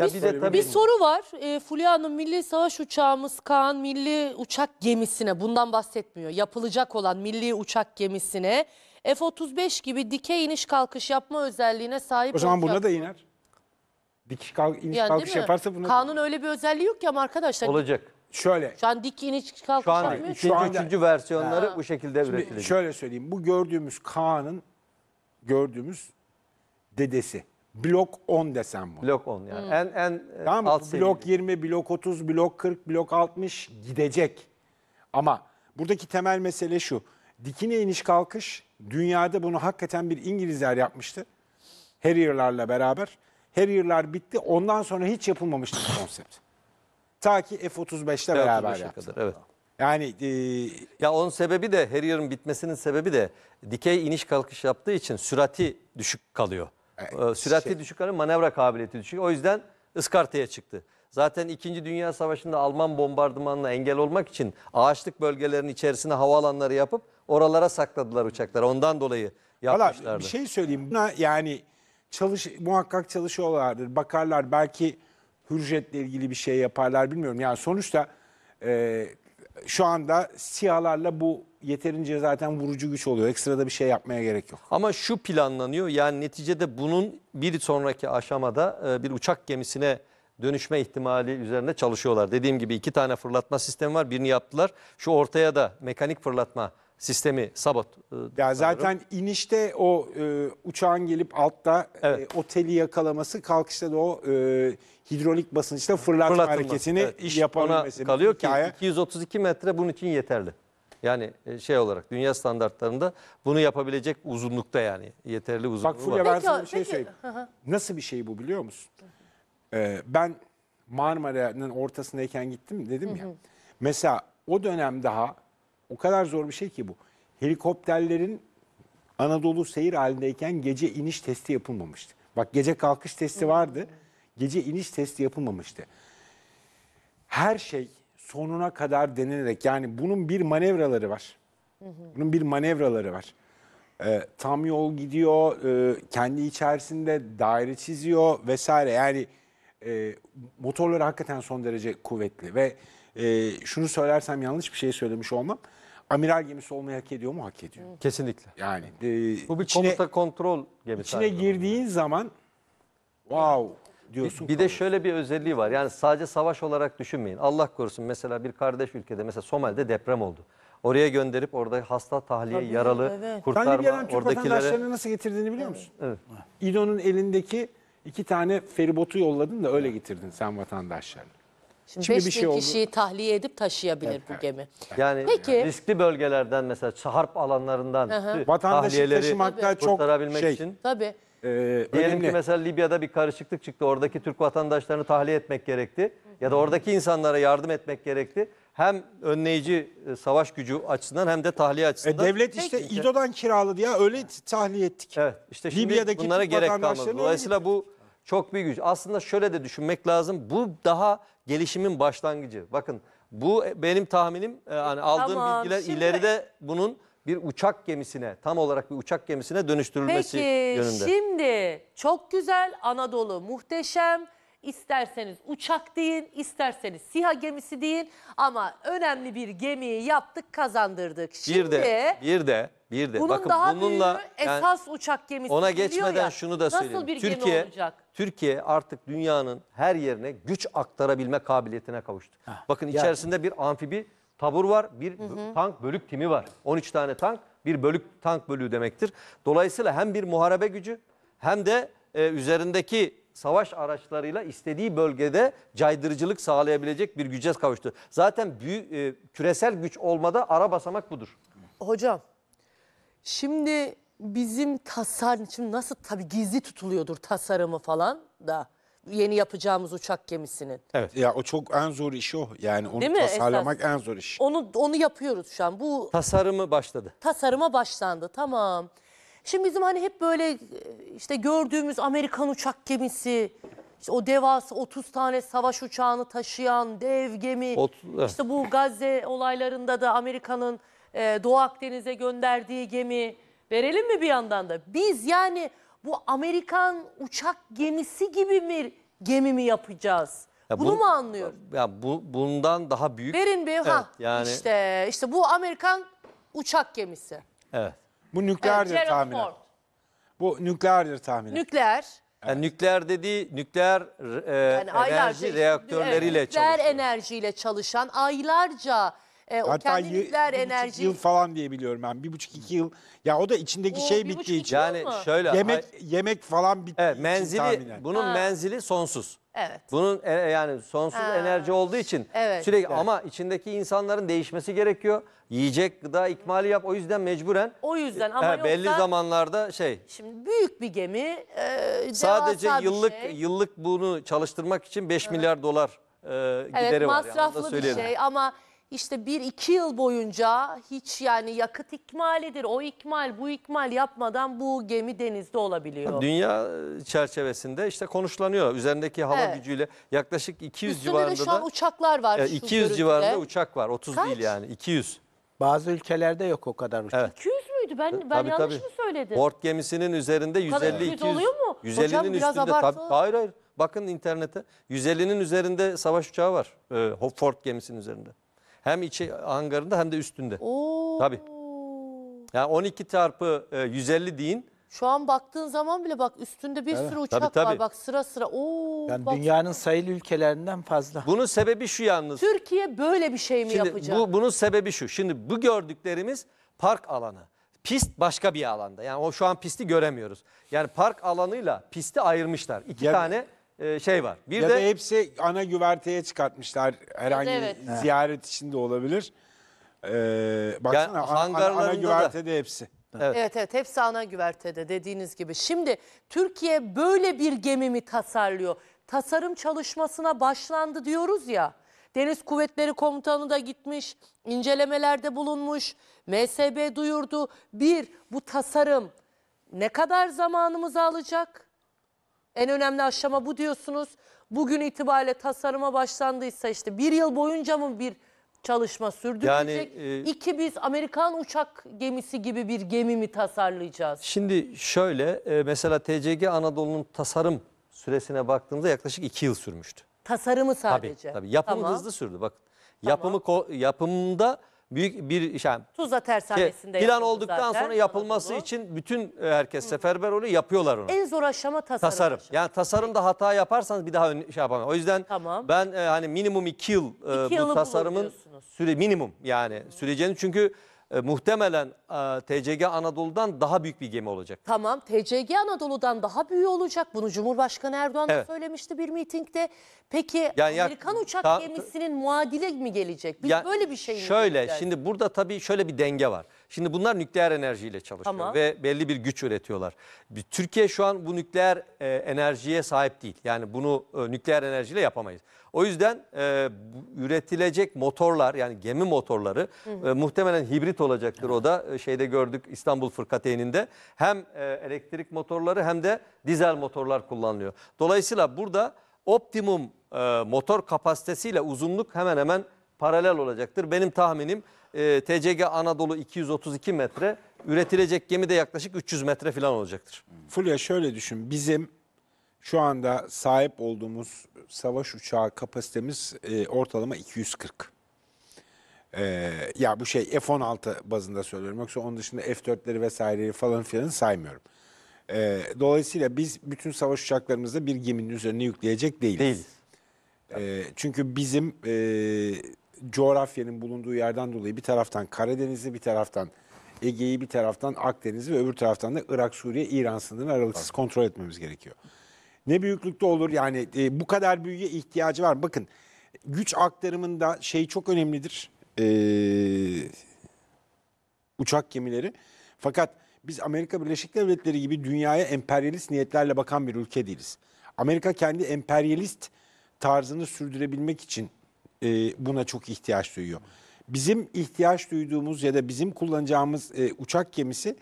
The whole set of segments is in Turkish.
Ya bir, bir de tabii bir soru var. E, Fulya Hanım milli savaş uçağımız Kaan milli uçak gemisine bundan bahsetmiyor. Yapılacak olan milli uçak gemisine F-35 gibi dikey iniş kalkış yapma özelliğine sahip O zaman olacak. buna da iner. Dik kalk, iniş yani kalkış yaparsa buna Kanun öyle bir özelliği yok ya arkadaşlar. Olacak. Şöyle. Şu an dik iniş kalkış Şu an yapmıyor. şu an üçüncü versiyonları ha. bu şekilde Şimdi üretilecek. Şöyle söyleyeyim. Bu gördüğümüz Kaan'ın gördüğümüz dedesi. Blok 10 desem bu. Blok 10 yani. Hmm. En en e, Tamam alt blok 20, blok 30, blok 40, blok 60 gidecek. Ama buradaki temel mesele şu. Dikine iniş kalkış dünyada bunu hakikaten bir İngilizler yapmıştı. Her yıllarla beraber. her yıllar bitti. Ondan sonra hiç yapılmamıştı bu konsept. Ta ki F-35'le beraber yaptı. kadar, evet. Yani e, Ya onun sebebi de her yılın bitmesinin sebebi de dikey iniş kalkış yaptığı için sürati düşük kalıyor. Ee, Sürati şey... düşüklerin manevra kabiliyeti düşük. O yüzden ıskartaya çıktı. Zaten 2. Dünya Savaşı'nda Alman bombardımanına engel olmak için ağaçlık bölgelerin içerisine havaalanları yapıp oralara sakladılar uçakları. Ondan dolayı yapmışlardı. Valla bir şey söyleyeyim. Buna yani çalış muhakkak çalışıyorlardır. Bakarlar belki Hürjet'le ilgili bir şey yaparlar bilmiyorum. Yani sonuçta e, şu anda SİHA'larla bu yeterince zaten vurucu güç oluyor. Ekstrada bir şey yapmaya gerek yok. Ama şu planlanıyor yani neticede bunun bir sonraki aşamada e, bir uçak gemisine dönüşme ihtimali üzerine çalışıyorlar. Dediğim gibi iki tane fırlatma sistemi var. Birini yaptılar. Şu ortaya da mekanik fırlatma sistemi sabot. E, Ya zaten inişte o e, uçağın gelip altta e, Evet. e, oteli yakalaması, kalkışta da o e, hidrolik basınçla fırlatma, fırlatılması. hareketini Evet, iş yapabilmesi. kalıyor ki 232 metre bunun için yeterli. Yani e, şey olarak dünya standartlarında bunu yapabilecek uzunlukta yani yeterli uzunlukta. Bak Fulya ben sana bir şey peki. söyleyeyim. Nasıl bir şey bu biliyor musun? Ee, ben Marmara'nın ortasındayken gittim dedim ya. Mesela o dönem daha o kadar zor bir şey ki bu. Helikopterlerin Anadolu seyir halindeyken gece iniş testi yapılmamıştı. Bak gece kalkış testi vardı. Gece iniş testi yapılmamıştı. Her şey sonuna kadar denenerek yani bunun bir manevraları var. Bunun bir manevraları var. E, tam yol gidiyor, e, kendi içerisinde daire çiziyor vesaire. Yani e, motorları hakikaten son derece kuvvetli ve e, şunu söylersem yanlış bir şey söylemiş olmam. Amiral gemisi olmayı hak ediyor mu? Hak ediyor. Kesinlikle. Yani e, bu bir içine, komuta kontrol gemisi. İçine girdiğin zaman wow diyorsun. Bir, bir de şöyle bir özelliği var. Yani sadece savaş olarak düşünmeyin. Allah korusun mesela bir kardeş ülkede mesela Somali'de deprem oldu. Oraya gönderip orada hasta, tahliye, Tabii, yaralı, evet. kurtarma oradakilere... Sen Türk oradakilere... vatandaşlarını nasıl getirdiğini biliyor musun? Evet. İdo'nun elindeki iki tane feribotu yolladın da öyle getirdin sen vatandaşlarını. Şimdi, Şimdi 5000 şey kişiyi oldu. tahliye edip taşıyabilir evet, bu gemi. Yani Peki. riskli bölgelerden mesela harp alanlarından Aha. vatandaşı taşımakta çok şey. için. Tabii. Ee, Diyelim önemli. ki mesela Libya'da bir karışıklık çıktı. Oradaki Türk vatandaşlarını tahliye etmek gerekti. Ya da oradaki insanlara yardım etmek gerekti. Hem önleyici e, savaş gücü açısından hem de tahliye E, açısından. devlet işte İDO'dan kiraladı ya öyle tahliye ettik. Evet, işte şimdi Libya'daki bunlara Türk gerek kalmadı. Dolayısıyla bu çok büyük güç. Aslında şöyle de düşünmek lazım. Bu daha gelişimin başlangıcı. Bakın bu benim tahminim e, hani aldığım Tamam, bilgiler şimdi- ileride bunun bir uçak gemisine tam olarak bir uçak gemisine dönüştürülmesi Peki yönünde. şimdi çok güzel Anadolu muhteşem. İsterseniz uçak deyin, isterseniz SİHA gemisi deyin ama önemli bir gemiyi yaptık, kazandırdık. Şimdi Bir de bir de bir de bunun bakın daha bununla büyüğü yani uçak gemisi ona geçmeden ya, şunu da söyleyeyim. Nasıl bir Türkiye gemi olacak? Türkiye artık dünyanın her yerine güç aktarabilme kabiliyetine kavuştu. Bakın içerisinde bir amfibi tabur var, bir hı hı. tank bölük timi var. 13 tane tank, bir bölük tank bölüğü demektir. Dolayısıyla hem bir muharebe gücü hem de e, üzerindeki savaş araçlarıyla istediği bölgede caydırıcılık sağlayabilecek bir güce kavuştu. Zaten büyük e, küresel güç olmada ara basamak budur. Hocam şimdi bizim tasarım şimdi nasıl tabii gizli tutuluyordur tasarımı falan da yeni yapacağımız uçak gemisinin. Evet. Ya o çok en zor işi o. Yani onu Değil tasarlamak Esas. en zor iş. Onu onu yapıyoruz şu an. Bu Tasarımı başladı. tasarıma başlandı. Tamam. Şimdi bizim hani hep böyle e, işte gördüğümüz Amerikan uçak gemisi, işte o devasa 30 tane savaş uçağını taşıyan dev gemi, Otuz- evet. bu Gazze olaylarında da Amerika'nın e, Doğu Akdeniz'e gönderdiği gemi verelim mi bir yandan da? Biz yani bu Amerikan uçak gemisi gibi bir gemi mi yapacağız? Ya Bunu bun- mu anlıyorum? Ya bu bundan daha büyük. Verin bir ha. yani- İşte işte bu Amerikan uçak gemisi. Evet. Bu nükleerdir Gerald tahminen. Bu nükleerdir tahminen. Nükleer. Yani nükleer dediği nükleer e, Yani enerji işte- reaktörleriyle evet, nükleer çalışıyor. enerjiyle çalışan aylarca e, o Hatta kendi nükleer bir enerji... yıl falan diye biliyorum ben. Bir buçuk iki yıl. Ya o da içindeki O şey bir bittiği için. Yani mu? şöyle Yemek ay- yemek falan bittiği evet, menzili bunun Ha. menzili sonsuz. Evet. Bunun e- yani sonsuz Ha. enerji olduğu için Evet. sürekli ama içindeki insanların değişmesi gerekiyor. Yiyecek, gıda ikmali yap. O yüzden mecburen O yüzden e, ama he, yoksa belli zamanlarda şey şimdi büyük bir gemi e, sadece devasa bir yıllık şey. yıllık bunu çalıştırmak için 5 milyar dolar e, gideri evet, var. Yani masraflı bir şey ama işte bir iki yıl boyunca hiç yani yakıt ikmalidir, o ikmal, bu ikmal yapmadan bu gemi denizde olabiliyor. Dünya çerçevesinde işte konuşlanıyor. Üzerindeki hava Evet. gücüyle yaklaşık 200 Üstünde civarında de şu an da uçaklar var. e, 200 görüntüde. civarında uçak var. 30 Kaç? değil yani 200. Bazı ülkelerde yok o kadar uçak. Evet. 200 müydü? Ben, ben Tabii, yanlış tabii. mı söyledim? Port gemisinin üzerinde 150 200 oluyor mu? 150'nin Hocam biraz üstünde abartı. tabii. Hayır hayır. Bakın internete. 150'nin üzerinde savaş uçağı var. E, Ford gemisinin üzerinde. Hem içi hangarında hem de üstünde. Oo. Tabii. Yani 12 çarpı 150 e, deyin. Şu an baktığın zaman bile bak üstünde bir sürü uçak Tabii, var bak sıra sıra. Oo, Yani bak. dünyanın sayılı ülkelerinden fazla. Bunun sebebi şu yalnız. Türkiye böyle bir şey mi Şimdi yapacak? bu, bunun sebebi şu. Şimdi bu gördüklerimiz park alanı. Pist başka bir alanda. Yani o şu an pisti göremiyoruz. Yani park alanıyla pisti ayırmışlar. İki Ya- tane e, şey var. Bir ya de, da hepsi ana güverteye çıkartmışlar. Herhangi Evet, bir ziyaret için de olabilir. Ee, baksana ana- ana, hangarlarında ana da- hepsi. Evet. Evet evet hepsi ana güvertede dediğiniz gibi. Şimdi Türkiye böyle bir gemi mi tasarlıyor? Tasarım çalışmasına başlandı diyoruz ya. Deniz Kuvvetleri Komutanı da gitmiş, incelemelerde bulunmuş, MSB duyurdu. Bir, bu tasarım ne kadar zamanımızı alacak? En önemli aşama bu diyorsunuz. Bugün itibariyle tasarıma başlandıysa işte bir yıl boyunca mı bir çalışma sürdürülecek? Yani, e, İki biz Amerikan uçak gemisi gibi bir gemi mi tasarlayacağız? Şimdi şöyle e, mesela TCG Anadolu'nun tasarım süresine baktığımızda yaklaşık iki yıl sürmüştü. Tasarımı sadece. Tabii, tabii. yapımı Tamam. hızlı sürdü Bak Yapımı ko- yapımda büyük bir yani Tuzla tersanesinde şey, plan olduktan zaten. sonra yapılması Anadolu. için bütün e, herkes seferber oluyor yapıyorlar onu. En zor aşama tasarım. Tasarım. Aşama. Yani tasarımda hata yaparsanız bir daha şey yapamam. O yüzden tamam. ben e, hani minimum iki yıl e, iki bu tasarımın süre minimum yani hmm. süreceğini çünkü e, muhtemelen e, TCG Anadolu'dan daha büyük bir gemi olacak. Tamam TCG Anadolu'dan daha büyük olacak. Bunu Cumhurbaşkanı Erdoğan da söylemişti bir mitingde. Peki Yani yak- Amerikan uçak ta- gemisinin muadili mi gelecek? Biz Ya böyle bir şey mi Şöyle göreceğiz? şimdi burada tabii şöyle bir denge var. Şimdi bunlar nükleer enerjiyle çalışıyor Tamam. ve belli bir güç üretiyorlar. Türkiye şu an bu nükleer e, enerjiye sahip değil. Yani bunu e, nükleer enerjiyle yapamayız. O yüzden e, üretilecek motorlar yani gemi motorları e, muhtemelen hibrit olacaktır. O da e, şeyde gördük İstanbul Fırkateyninde hem e, elektrik motorları hem de dizel motorlar kullanılıyor. Dolayısıyla burada optimum e, motor kapasitesiyle uzunluk hemen hemen paralel olacaktır. Benim tahminim e, ee, TCG Anadolu 232 metre. Üretilecek gemi de yaklaşık 300 metre falan olacaktır. Fulya şöyle düşün. Bizim şu anda sahip olduğumuz savaş uçağı kapasitemiz e, ortalama 240. E, ya bu şey F-16 bazında söylüyorum. Yoksa onun dışında F-4'leri vesaireyi falan filan saymıyorum. E, dolayısıyla biz bütün savaş uçaklarımızı bir geminin üzerine yükleyecek değiliz. Değil. E, çünkü bizim e, coğrafyanın bulunduğu yerden dolayı bir taraftan Karadeniz'i, bir taraftan Ege'yi, bir taraftan Akdeniz'i ve öbür taraftan da Irak, Suriye, İran sınırını aralıksız Tabii. kontrol etmemiz gerekiyor. Ne büyüklükte olur yani e, bu kadar büyüye ihtiyacı var. Bakın güç aktarımında şey çok önemlidir. E, uçak gemileri. Fakat biz Amerika Birleşik Devletleri gibi dünyaya emperyalist niyetlerle bakan bir ülke değiliz. Amerika kendi emperyalist tarzını sürdürebilmek için e, buna çok ihtiyaç duyuyor. Bizim ihtiyaç duyduğumuz ya da bizim kullanacağımız e, uçak gemisi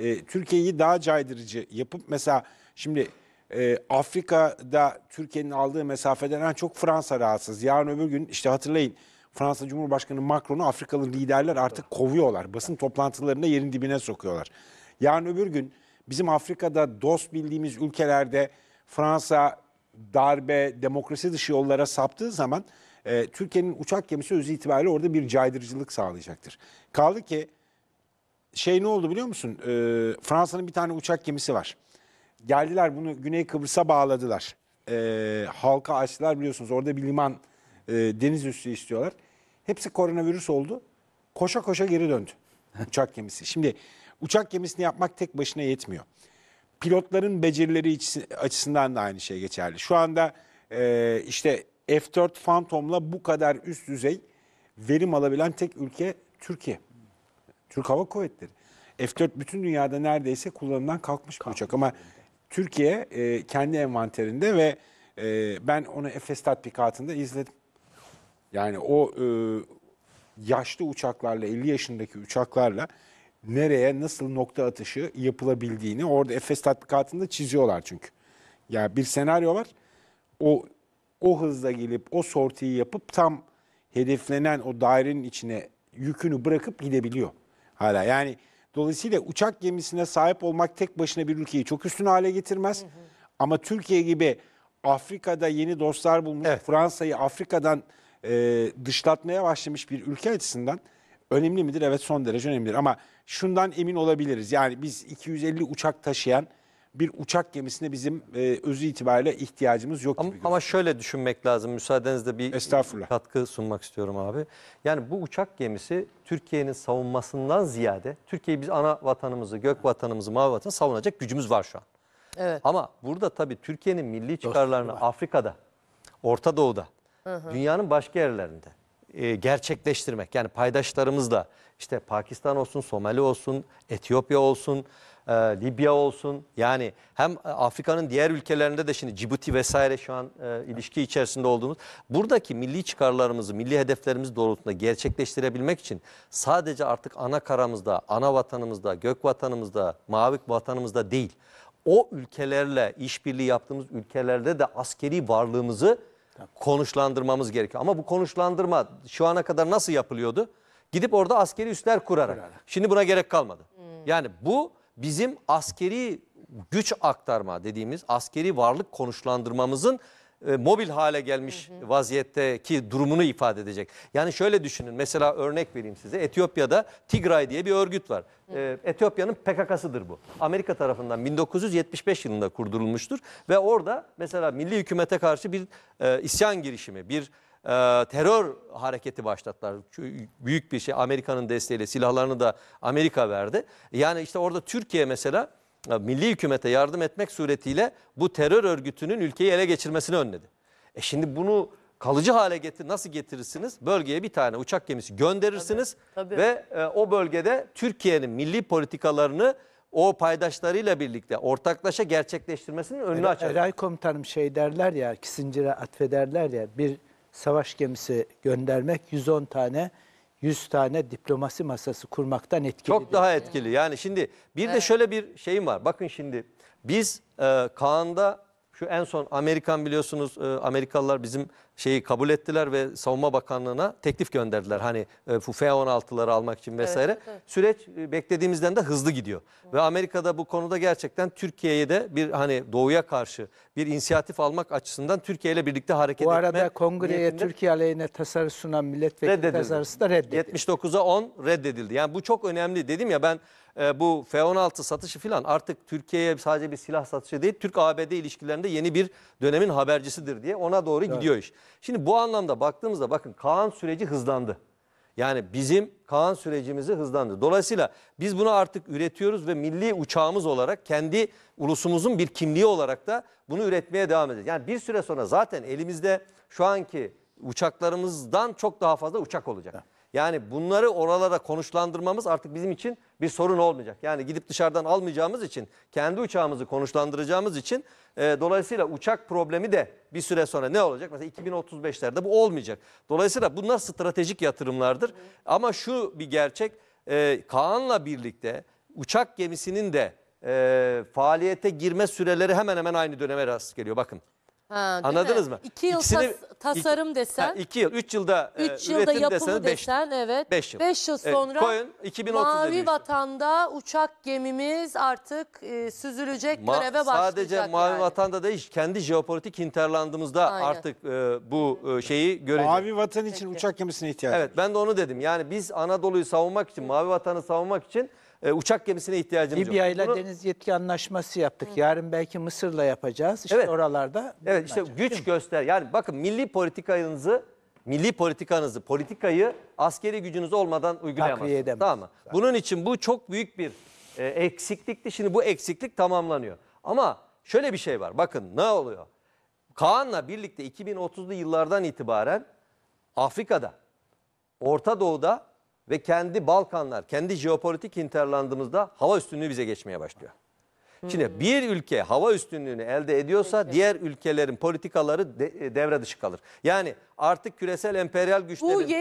e, Türkiye'yi daha caydırıcı yapıp mesela şimdi e, Afrika'da Türkiye'nin aldığı mesafeden en çok Fransa rahatsız. Yarın öbür gün işte hatırlayın Fransa Cumhurbaşkanı Macron'u Afrikalı liderler artık kovuyorlar. Basın toplantılarında yerin dibine sokuyorlar. Yarın öbür gün bizim Afrika'da dost bildiğimiz ülkelerde Fransa darbe, demokrasi dışı yollara saptığı zaman e, Türkiye'nin uçak gemisi öz itibariyle orada bir caydırıcılık sağlayacaktır. Kaldı ki şey ne oldu biliyor musun? E, Fransa'nın bir tane uçak gemisi var. Geldiler bunu Güney Kıbrıs'a bağladılar. E, halka açtılar biliyorsunuz orada bir liman e, deniz üstü istiyorlar. Hepsi koronavirüs oldu. Koşa koşa geri döndü uçak gemisi. Şimdi uçak gemisini yapmak tek başına yetmiyor. Pilotların becerileri açısından da aynı şey geçerli. Şu anda e, işte F4 Phantom'la bu kadar üst düzey verim alabilen tek ülke Türkiye. Türk Hava Kuvvetleri. F4 bütün dünyada neredeyse kullanımdan kalkmış bir uçak ama Türkiye e, kendi envanterinde ve e, ben onu Efes tatbikatında izledim. Yani o e, yaşlı uçaklarla 50 yaşındaki uçaklarla nereye nasıl nokta atışı yapılabildiğini orada Efes tatbikatında çiziyorlar çünkü. Ya yani bir senaryo var. O o hızla gelip o sortiyi yapıp tam hedeflenen o dairenin içine yükünü bırakıp gidebiliyor hala. Yani dolayısıyla uçak gemisine sahip olmak tek başına bir ülkeyi çok üstün hale getirmez. Hı hı. Ama Türkiye gibi Afrika'da yeni dostlar bulmuş, evet. Fransa'yı Afrika'dan e, dışlatmaya başlamış bir ülke açısından önemli midir? Evet son derece önemlidir. Ama şundan emin olabiliriz. Yani biz 250 uçak taşıyan bir uçak gemisine bizim e, özü itibariyle ihtiyacımız yok gibi. Ama, ama şöyle düşünmek lazım. Müsaadenizle bir katkı sunmak istiyorum abi. Yani bu uçak gemisi Türkiye'nin savunmasından ziyade Türkiye'yi biz ana vatanımızı, gök vatanımızı, mavi vatanı savunacak gücümüz var şu an. Evet. Ama burada tabii Türkiye'nin milli çıkarlarını Afrika'da, Orta Doğu'da, hı hı. dünyanın başka yerlerinde e, gerçekleştirmek yani paydaşlarımızla işte Pakistan olsun, Somali olsun, Etiyopya olsun, e, Libya olsun yani hem e, Afrika'nın diğer ülkelerinde de şimdi Cibuti vesaire şu an e, ilişki içerisinde olduğumuz buradaki milli çıkarlarımızı, milli hedeflerimizi doğrultusunda gerçekleştirebilmek için sadece artık ana karamızda, ana vatanımızda, gök vatanımızda, mavi vatanımızda değil o ülkelerle işbirliği yaptığımız ülkelerde de askeri varlığımızı konuşlandırmamız gerekiyor. Ama bu konuşlandırma şu ana kadar nasıl yapılıyordu? Gidip orada askeri üsler kurarak. Şimdi buna gerek kalmadı. Hmm. Yani bu bizim askeri güç aktarma dediğimiz askeri varlık konuşlandırmamızın e, mobil hale gelmiş hı hı. vaziyetteki durumunu ifade edecek. Yani şöyle düşünün mesela örnek vereyim size Etiyopya'da Tigray diye bir örgüt var. E, Etiyopya'nın PKK'sıdır bu. Amerika tarafından 1975 yılında kurdurulmuştur ve orada mesela milli hükümete karşı bir e, isyan girişimi bir e, terör hareketi başlattılar. Büyük bir şey Amerika'nın desteğiyle silahlarını da Amerika verdi. Yani işte orada Türkiye mesela e, milli hükümete yardım etmek suretiyle bu terör örgütünün ülkeyi ele geçirmesini önledi. E şimdi bunu kalıcı hale getir nasıl getirirsiniz? Bölgeye bir tane uçak gemisi gönderirsiniz tabii, tabii. ve e, o bölgede Türkiye'nin milli politikalarını o paydaşlarıyla birlikte ortaklaşa gerçekleştirmesinin önünü açar. Eray komutanım şey derler ya, Kissinger'e atfederler ya bir savaş gemisi göndermek 110 tane 100 tane diplomasi masası kurmaktan etkili. Çok daha etkili. Yani şimdi bir evet. de şöyle bir şeyim var. Bakın şimdi biz e, Kaan'da şu en son Amerikan biliyorsunuz e, Amerikalılar bizim şeyi kabul ettiler ve Savunma Bakanlığı'na teklif gönderdiler. Hani e, bu F-16'ları almak için vesaire. Evet, evet. Süreç e, beklediğimizden de hızlı gidiyor. Hı. Ve Amerika'da bu konuda gerçekten Türkiye'ye de bir hani doğuya karşı bir inisiyatif almak açısından Türkiye ile birlikte hareket etme. Bu arada etme kongreye niyetinde... Türkiye aleyhine tasarı sunan milletvekili reddedildi. tasarısı da reddedildi. 79'a 10 reddedildi. Yani bu çok önemli. Dedim ya ben e, bu F-16 satışı filan artık Türkiye'ye sadece bir silah satışı değil Türk-ABD ilişkilerinde yeni bir dönemin habercisidir diye ona doğru evet. gidiyor iş. Şimdi bu anlamda baktığımızda bakın Kaan süreci hızlandı. Yani bizim Kaan sürecimizi hızlandı. Dolayısıyla biz bunu artık üretiyoruz ve milli uçağımız olarak kendi ulusumuzun bir kimliği olarak da bunu üretmeye devam edeceğiz. Yani bir süre sonra zaten elimizde şu anki uçaklarımızdan çok daha fazla uçak olacak. Yani bunları oralara konuşlandırmamız artık bizim için bir sorun olmayacak. Yani gidip dışarıdan almayacağımız için, kendi uçağımızı konuşlandıracağımız için e, dolayısıyla uçak problemi de bir süre sonra ne olacak? Mesela 2035'lerde bu olmayacak. Dolayısıyla bunlar stratejik yatırımlardır. Hı. Ama şu bir gerçek, e, Kaan'la birlikte uçak gemisinin de e, faaliyete girme süreleri hemen hemen aynı döneme rast geliyor. Bakın Ha, Anladınız mı? İki yıl İkisini- tas- tasarım desen, Ha, iki yıl, üç yılda, e, üç yılda üretim yapımı deseniz beş desen, evet. Beş yıl. Beş yıl Evet, sonra koyun 2030 Mavi ediyorsun. Vatan'da uçak gemimiz artık e, süzülecek, Ma- göreve başlayacak. sadece Mavi yani. Vatan'da değil, kendi jeopolitik hinterlandımızda Aynen. artık e, bu e, şeyi göreceğiz. Mavi vatan için uçak gemisine ihtiyaç Evet ben de onu dedim. Yani biz Anadolu'yu savunmak için, Mavi Vatan'ı savunmak için e, uçak gemisine ihtiyacımız Libya yok. ile deniz yetki anlaşması yaptık. Yarın belki Mısır'la yapacağız. İşte Evet. oralarda. Evet işte bulunacak, güç göster. Yani bakın milli politikanızı, milli politikanızı, politikayı askeri gücünüz olmadan uygulayamazsınız. edemezsiniz. Tamam mı? Bunun için bu çok büyük bir e, eksiklikti. Şimdi bu eksiklik tamamlanıyor. Ama şöyle bir şey var. Bakın ne oluyor? Kaan'la birlikte 2030'lu yıllardan itibaren Afrika'da, Orta Doğu'da ve kendi Balkanlar, kendi jeopolitik interlandımızda hava üstünlüğü bize geçmeye başlıyor. Şimdi hmm. bir ülke hava üstünlüğünü elde ediyorsa Peki. diğer ülkelerin politikaları de, e, devre dışı kalır. Yani artık küresel emperyal güçlerin...